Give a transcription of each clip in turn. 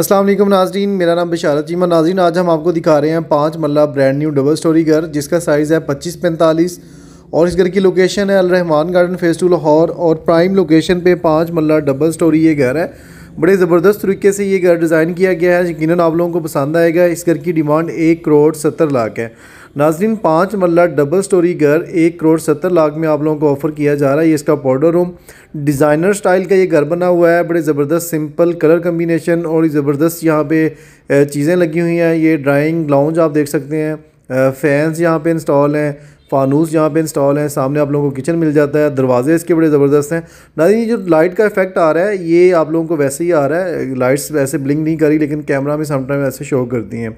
असलम नाजरीन मेरा नाम बिशारत जीमा नाजरीन आज हम आपको दिखा रहे हैं पाँच मल्ला ब्रांड न्यू डबल स्टोरी घर जिसका साइज़ है पच्चीस पैंतालीस और इस घर की लोकेशन है Alrehman garden phase two Lahore और प्राइम लोकेशन पे पाँच मल्ला डबल स्टोरी ये घर है बड़े ज़बरदस्त तरीके से ये घर डिज़ाइन किया गया है यकीन आप लोगों को पसंद आएगा इस घर की डिमांड एक करोड़ सत्तर लाख है नाजरीन पाँच मल्ला डबल स्टोरी घर एक करोड़ सत्तर लाख में आप लोगों को ऑफ़र किया जा रहा है ये इसका पाउडर रूम डिज़ाइनर स्टाइल का ये घर बना हुआ है बड़े ज़बरदस्त सिंपल कलर कम्बिनेशन और ज़बरदस्त यहाँ पे चीज़ें लगी हुई हैं ये ड्राइंग लाउंज आप देख सकते हैं फ़ैन्स यहाँ पे इंस्टॉल हैं फानूस यहाँ पे इंस्टॉल है सामने आप लोगों को किचन मिल जाता है दरवाजे इसके बड़े ज़बरदस्त हैं ना ये जो लाइट का इफेक्ट आ रहा है ये आप लोगों को वैसे ही आ रहा है लाइट्स वैसे ब्लिंक नहीं करी लेकिन कैमरा में समटाइम ऐसे शो करती हैं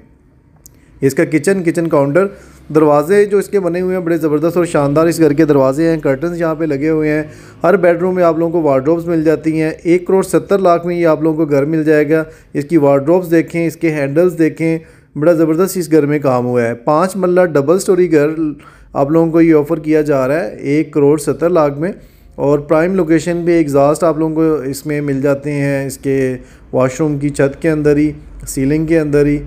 इसका किचन किचन काउंटर दरवाजे जो इसके बने हुए हैं बड़े ज़बरदस्त और शानदार इस घर के दरवाजे हैं कर्टन यहाँ पे लगे हुए हैं हर बेडरूम में आप लोगों को वार्ड्रोब्स मिल जाती हैं एक करोड़ सत्तर लाख में ये आप लोगों को घर मिल जाएगा इसकी वार्ड्रोब्स देखें इसके हैंडल्स देखें बड़ा ज़बरदस्त इस घर में काम हुआ है पाँच मल्ला डबल स्टोरी घर आप लोगों को ये ऑफ़र किया जा रहा है एक करोड़ सत्तर लाख में और प्राइम लोकेशन भी एग्जास्ट आप लोगों को इसमें मिल जाते हैं इसके वॉशरूम की छत के अंदर ही सीलिंग के अंदर ही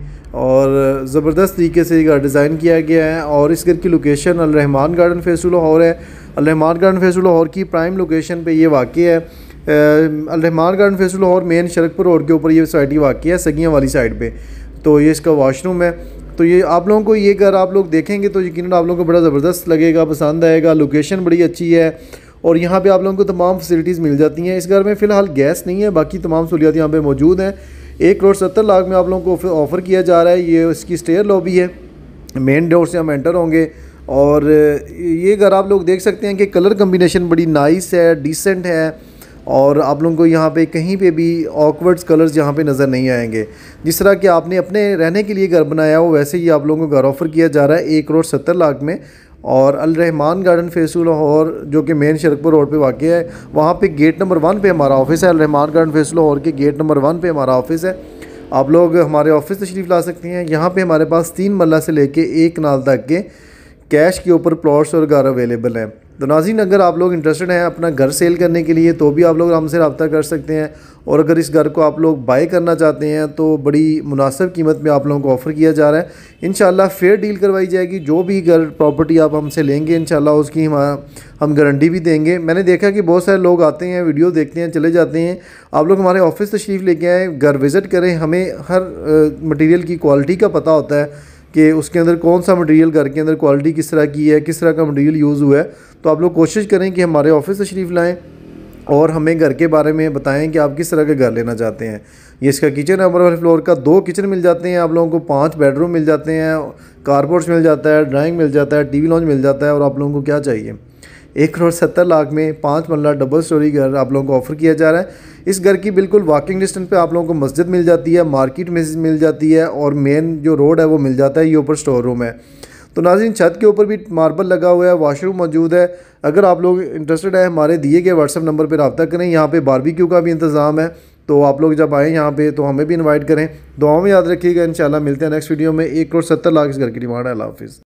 और ज़बरदस्त तरीके से इसका डिज़ाइन किया गया है और इस घर की लोकेशन अलरहमान गार्डन फेसूल लाहौर है अलरहमान गार्डन फेसूल लाहौर की प्राइम लोकेशन पे ये वाक़ है अलरहमान गार्डन फेसूल लाहौर मेन शरकपुर रोड के ऊपर ये सोसाइटी वाक़ है सगियाँ वाली साइड पर तो ये इसका वाशरूम है तो ये आप लोगों को ये घर आप लोग देखेंगे तो यकीन आप लोगों को बड़ा ज़बरदस्त लगेगा पसंद आएगा लोकेशन बड़ी अच्छी है और यहाँ पे आप लोगों को तमाम फैसिलिटीज़ मिल जाती हैं इस घर में फ़िलहाल गैस नहीं है बाकी तमाम सहूलियात यहाँ पे मौजूद हैं एक करोड़ सत्तर लाख में आप लोगों को ऑफ़र किया जा रहा है ये इसकी स्टेयर लॉबी है मेन डोर से हम एंटर होंगे और ये घर आप लोग देख सकते हैं कि कलर कम्बिनेशन बड़ी नाइस है डिसेंट है और आप लोगों को यहाँ पे कहीं पे भी ऑकवर्ड्स कलर्स यहाँ पे नज़र नहीं आएंगे जिस तरह कि आपने अपने रहने के लिए घर बनाया हो वैसे ही आप लोगों को घर ऑफ़र किया जा रहा है एक करोड़ सत्तर लाख में और रहमान गार्डन फेसूल लाहौर जो कि मेन शरकपुर रोड पे वाक़ है वहाँ पे गेट नंबर वन पे हमारा ऑफिस है अलरहमान गार्डन फेसूल लाहौर के गेट नंबर वन पे हमारा ऑफिस है आप लोग हमारे ऑफिस तशरीफ़ ला सकते हैं यहाँ पे हमारे पास तीन मल्ला से लेके एक नाल तक के कैश के ऊपर प्लॉट्स और घर अवेलेबल हैं तो नाजीन अगर आप लोग इंटरेस्टेड हैं अपना घर सेल करने के लिए तो भी आप लोग हमसे रबता कर सकते हैं और अगर इस घर को आप लोग बाय करना चाहते हैं तो बड़ी मुनासब कीमत में आप लोगों को ऑफ़र किया जा रहा है इन फेयर डील करवाई जाएगी जो भी घर प्रॉपर्टी आप हमसे लेंगे इन उसकी हम हम गारंटी भी देंगे मैंने देखा कि बहुत सारे लोग आते हैं वीडियो देखते हैं चले जाते हैं आप लोग हमारे ऑफिस तशरीफ़ लेके आएँ घर विज़िट करें हमें हर मटीरियल की क्वालिटी का पता होता है कि उसके अंदर कौन सा मटेरियल घर के अंदर क्वालिटी किस तरह की है किस तरह का मटेरियल यूज़ हुआ है तो आप लोग कोशिश करें कि हमारे ऑफिस तशरीफ़ लाएँ और हमें घर के बारे में बताएं कि आप किस तरह का घर लेना चाहते हैं ये इसका किचन नंबर वाले फ्लोर का दो किचन मिल जाते हैं आप लोगों को पांच बेडरूम मिल जाते हैं कारपोर्ट्स मिल जाता है ड्राइंग मिल जाता है टीवी लॉन्च मिल जाता है और आप लोगों को क्या चाहिए एक करोड़ सत्तर लाख में पाँच मरला डबल स्टोरी घर आप लोगों को ऑफर किया जा रहा है इस घर की बिल्कुल वॉकिंग डिस्टेंस पे आप लोगों को मस्जिद मिल जाती है मार्केट में मिल जाती है और मेन जो रोड है वो मिल जाता है ये ऊपर स्टोर रूम है तो नाजिन छत के ऊपर भी मार्बल लगा हुआ है वाशरूम मौजूद है अगर आप लोग इंटरेस्टेड है हमारे दिए गए व्हाट्सअप नंबर पर रबता करें यहाँ पर बारबेक्यू का भी इंतज़ाम है तो आप लोग जब आएँ यहाँ पर तो हमें भी इन्वाइट करें दुआओं में याद रखिएगा इन मिलते हैं नेक्स्ट वीडियो में एक करोड़ सत्तर लाख इस घर की डिमांड है हाफिज़